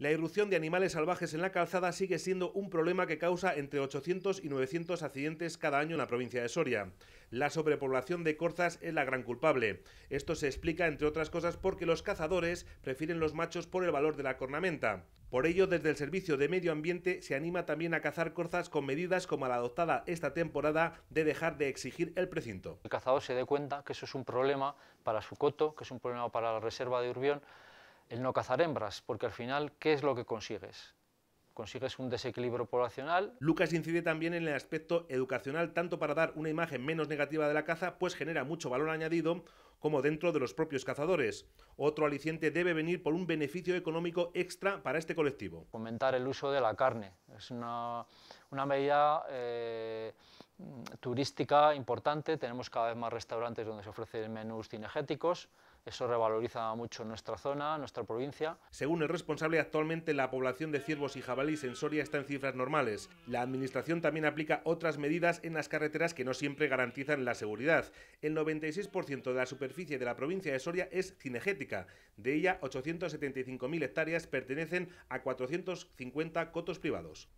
La irrupción de animales salvajes en la calzada sigue siendo un problema que causa entre 800 y 900 accidentes cada año en la provincia de Soria. La sobrepoblación de corzas es la gran culpable. Esto se explica, entre otras cosas, porque los cazadores prefieren los machos por el valor de la cornamenta. Por ello, desde el Servicio de Medio Ambiente se anima también a cazar corzas con medidas como la adoptada esta temporada de dejar de exigir el precinto. El cazador se dé cuenta que eso es un problema para su coto, que es un problema para la reserva de Urbión, el no cazar hembras, porque al final, ¿qué es lo que consigues? consigues un desequilibrio poblacional. Lucas incide también en el aspecto educacional, tanto para dar una imagen menos negativa de la caza, pues genera mucho valor añadido, como dentro de los propios cazadores. Otro aliciente debe venir por un beneficio económico extra para este colectivo. Comentar el uso de la carne. Es una, medida eh, Mm, turística importante, tenemos cada vez más restaurantes donde se ofrecen menús cinegéticos, eso revaloriza mucho nuestra zona, nuestra provincia. Según el responsable, actualmente la población de ciervos y jabalíes en Soria está en cifras normales. La administración también aplica otras medidas en las carreteras que no siempre garantizan la seguridad. El 96% de la superficie de la provincia de Soria es cinegética. De ella, 875.000 hectáreas pertenecen a 450 cotos privados.